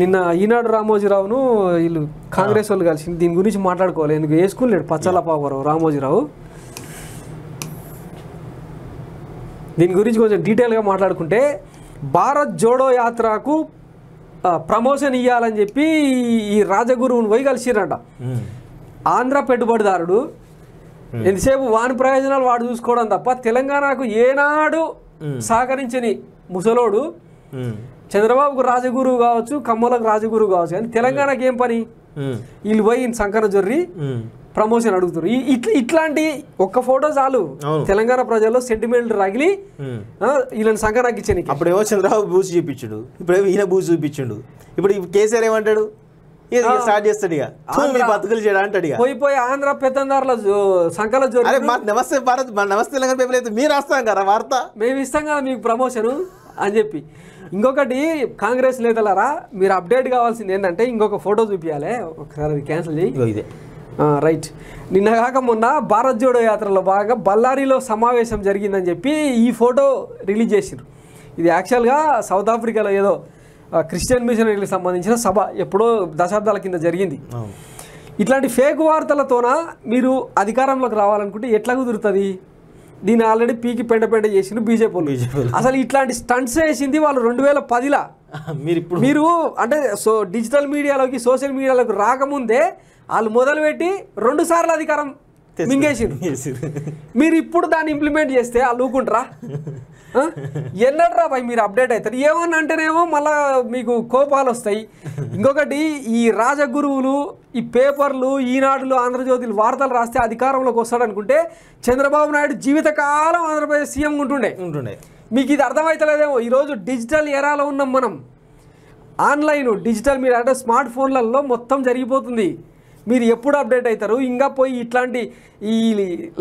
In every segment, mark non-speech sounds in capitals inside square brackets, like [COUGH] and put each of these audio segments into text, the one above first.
నిన్న ఈనాడు రామోజీరావును వీళ్ళు కాంగ్రెస్ వాళ్ళు కలిసి దీని గురించి మాట్లాడుకోవాలి ఎందుకు వేసుకుని పచ్చల పాపరావు రామోజీరావు దీని గురించి కొంచెం డీటెయిల్గా మాట్లాడుకుంటే భారత్ జోడో యాత్రకు ప్రమోషన్ ఇవ్వాలని చెప్పి ఈ రాజగురువుని పోయి కలిసిరంట ఆంధ్ర పెట్టుబడిదారుడు ఎంతసేపు వాని ప్రయోజనాలు వాడు చూసుకోవడం తప్ప తెలంగాణకు ఏనాడు సహకరించని ముసలోడు చంద్రబాబుకు రాజగురు కావచ్చు కమ్మలకు రాజగురు కావచ్చు కానీ తెలంగాణకి ఏం పని వీళ్ళు పోయి శంకర జొర్రి ప్రమోషన్ అడుగుతారు ఇట్లా ఇట్లాంటి ఒక్క ఫోటో చాలు తెలంగాణ ప్రజల్లో సెంటిమెంట్ రగిలి వీళ్ళని సంకనాకి ఇచ్చాను అప్పుడు ఏమో చంద్రబాబు బూజు చూపించాడు ఇప్పుడు ఈయన బూజు చూపించాడు ఇప్పుడు కేసీఆర్ ఏమంటాడు స్టార్ట్ చేస్తాడు ఇక ఇక ఆంధ్ర పెత్తందారుల సంకల నమస్తే భారత్ నమస్తే తెలంగాణ పేపర్ అయితే మీరు రాస్తాం కదా వార్త మేము ఇస్తాం కదా మీకు ప్రమోషన్ అని చెప్పి ఇంకొకటి కాంగ్రెస్ నేతలరా మీరు అప్డేట్ కావాల్సింది ఏంటంటే ఇంకొక ఫోటో చూపించాలి ఒకసారి అది క్యాన్సిల్ చేయి రైట్ నిన్న కాక మొన్న భారత్ జోడో యాత్రలో భాగంగా బళ్ళారిలో సమావేశం జరిగిందని చెప్పి ఈ ఫోటో రిలీజ్ చేసిండ్రు ఇది యాక్చువల్గా సౌత్ ఆఫ్రికాలో ఏదో క్రిస్టియన్ మిషనరీలకు సంబంధించిన సభ ఎప్పుడో దశాబ్దాల కింద జరిగింది ఇట్లాంటి ఫేక్ వార్తలతోన మీరు అధికారంలోకి రావాలనుకుంటే ఎట్లా కుదురుతుంది దీన్ని ఆల్రెడీ పీకి పెండ పెండ చేసిండు బీజేపీ బీజేపీ అసలు ఇట్లాంటి స్టంట్స్ వేసింది వాళ్ళు రెండు వేల పదిలా [LAUGHS] మీరు ఇప్పుడు మీరు అంటే సో డిజిటల్ మీడియాలోకి సోషల్ మీడియాలోకి రాకముందే వాళ్ళు మొదలుపెట్టి రెండు సార్లు అధికారం మింగేసిరు మీరు ఇప్పుడు దాన్ని ఇంప్లిమెంట్ చేస్తే అల్లుకుంటారా ఎన్నడరా భయ్ మీరు అప్డేట్ అవుతారు ఏమన్నా అంటేనేమో మళ్ళీ మీకు కోపాలు వస్తాయి ఇంకొకటి ఈ రాజగురువులు ఈ పేపర్లు ఈనాడులు ఆంధ్రజ్యోతిలు వార్తలు రాస్తే అధికారంలోకి వస్తాడనుకుంటే చంద్రబాబు నాయుడు జీవితకాలం ఆంధ్రప్రదేశ్ సీఎం ఉంటుండే ఉంటుండే మీకు ఇది అర్థమవుతలేదేమో ఈరోజు డిజిటల్ ఎరాలో ఉన్నాం మనం ఆన్లైన్ డిజిటల్ మీరు అంటే స్మార్ట్ ఫోన్లలో మొత్తం జరిగిపోతుంది మీరు ఎప్పుడు అప్డేట్ అవుతారు ఇంకా పోయి ఇట్లాంటి ఈ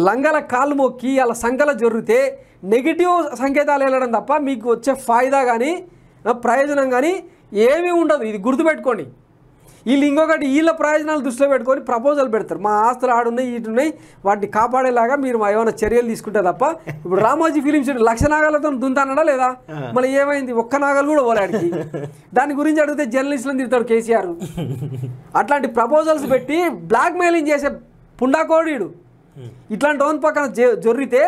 లంగల కాలు మొక్కి అలా సంఖ్యల జరిగితే నెగిటివ్ సంకేతాలు వెళ్ళడం తప్ప మీకు వచ్చే ఫాయిదా కానీ ప్రయోజనం కానీ ఏమీ ఉండదు ఇది గుర్తుపెట్టుకోండి వీళ్ళు ఇంకొకటి వీళ్ళ ప్రయోజనాలు దృష్టిలో పెట్టుకొని ప్రపోజల్ పెడతారు మా ఆస్తులు ఆడున్నాయి ఉన్నాయి వాటిని కాపాడేలాగా మీరు ఏమైనా చర్యలు తీసుకుంటే తప్ప ఇప్పుడు రామోజీ ఫిలిం సిటీ లక్ష నాగాలతో దుందానడా లేదా మళ్ళీ ఏమైంది ఒక్క నాగాలు కూడా పోలాడికి దాని గురించి అడిగితే జర్నలిస్టులను తిరుగుతాడు కేసీఆర్ అట్లాంటి ప్రపోజల్స్ పెట్టి బ్లాక్ మెయిలింగ్ చేసే పుండాకోడీడు ఇట్లాంటి ఓన్ పక్కన జరిగితే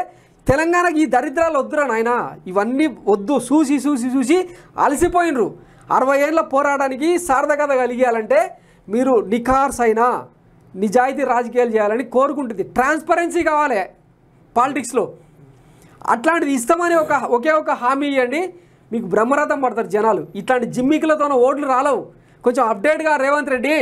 తెలంగాణకి ఈ దరిద్రాలు వద్దురా నాయన ఇవన్నీ వద్దు చూసి చూసి చూసి అలసిపోయినరు అరవై ఏళ్ళ పోరాటానికి సార్థకత కలిగేయాలంటే మీరు నిఖార్స్ అయినా నిజాయితీ రాజకీయాలు చేయాలని కోరుకుంటుంది ట్రాన్స్పరెన్సీ కావాలి పాలిటిక్స్లో అట్లాంటిది ఇస్తామని ఒక ఒకే ఒక హామీ ఇవ్వండి మీకు బ్రహ్మరథం పడతారు జనాలు ఇట్లాంటి జిమ్మికులతోన ఓట్లు రాలవు కొంచెం అప్డేట్గా రేవంత్ రెడ్డి